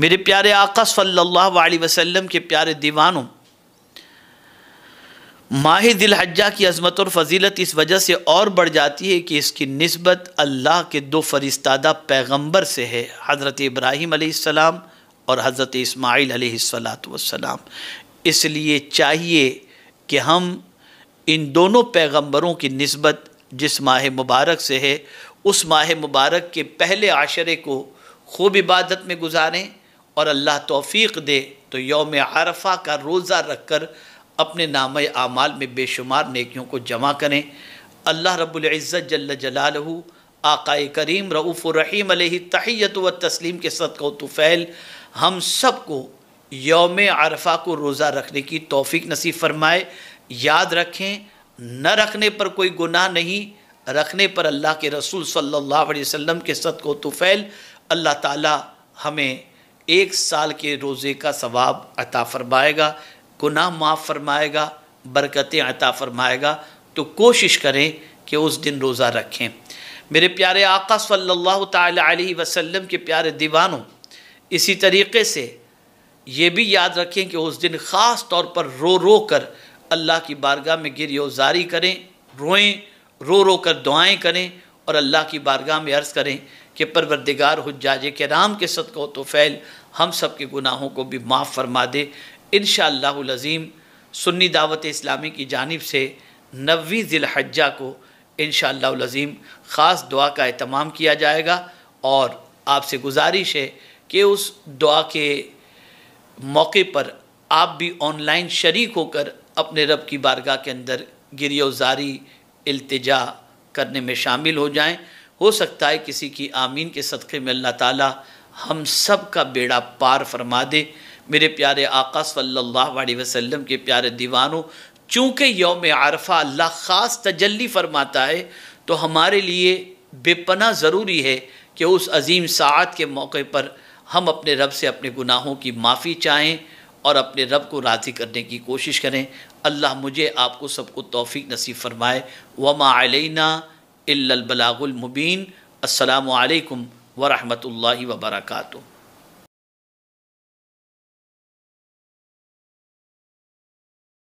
मेरे प्यारे आका सल्लल्लाहु अलैहि वसल्लम के प्यारे दीवानों माह दिल हज्जा की अजमत और फजीलत इस वजह से और बढ़ जाती है कि इसकी नस्बत अल्लाह के दो फरिस्तादा पैगम्बर से है हज़रत इब्राहीम और हज़रत इसमाइल सलाम इसलिए चाहिए कि हम इन दोनों पैगम्बरों की नस्बत जिस माह मुबारक से है उस माह मुबारक के पहले आशरे को खूब इबादत में गुजारें और अल्लाह तोफ़ी दे तो योम आरफा का रोज़ा रख कर अपने नाम आमाल में बेशुमार नेकियों को जमा करें अल्लाह रबुल्ज़त जल जला जलालहू आकाए करीम रऊफ़ रहीम तहैत व तस्लीम के सदक़ तुफ़ैल हम सब को योम आरफा को रोज़ा रखने की तोफ़ी नसीब फरमाए याद रखें न रखने पर कोई गुनाह नहीं रखने पर अल्लाह के रसूल सल्लल्लाहु अलैहि वसल्लम के को तुफ़ैल अल्लाह ताला हमें एक साल के रोज़े का सवाब अता फरमाएगा गुनाह माफ़ फरमाएगा बरकतें अता फरमाएगा तो कोशिश करें कि उस दिन रोज़ा रखें मेरे प्यारे आका सल्लल्लाहु अलैहि वसल्लम के प्यारे दीवानों इसी तरीके से ये भी याद रखें कि उस दिन ख़ास तौर पर रो रो कर अल्लाह की बारगाह में गिरयोजारी करें रोएं रो रो कर दुआएं करें और अल्लाह की बारगाह में अर्ज़ करें कि परवरदिगार हजाज के राम के सदक़ो तो फ़ैल हम सब के गुनाहों को भी माफ़ फरमा दे इन शज़ीम सुन्नी दावत इस्लामी की जानब से नवी ज़िलहजा को इन शज़ीम ख़ास दुआ का अहतमाम किया जाएगा और आपसे गुजारिश है कि उस दुआ के मौके पर आप भी ऑनलाइन शरीक होकर अपने रब की बारगाह के अंदर गिरियोजारी अल्तजा करने में शामिल हो जाएँ हो सकता है किसी की आमीन के सदक़े में अल्लाह ताला हम सब का बेड़ा पार फरमा दे मेरे प्यारे आका सल्लल्लाहु अलैहि वसल्लम के प्यारे दीवानों चूँकि योम आरफा अल्लाह ख़ास तजल्ली फरमाता है तो हमारे लिए बेपना ज़रूरी है कि उस अजीम सात के मौके पर हम अपने रब से अपने गुनाहों की माफ़ी चाहें और अपने रब को राज़ी करने की कोशिश करें अल्लाह मुझे आपको सबको तोफ़ी नसीब फरमाए वमा अलैना इलबलागुलमबीन बलागुल मुबीन अस्सलाम वालेकुम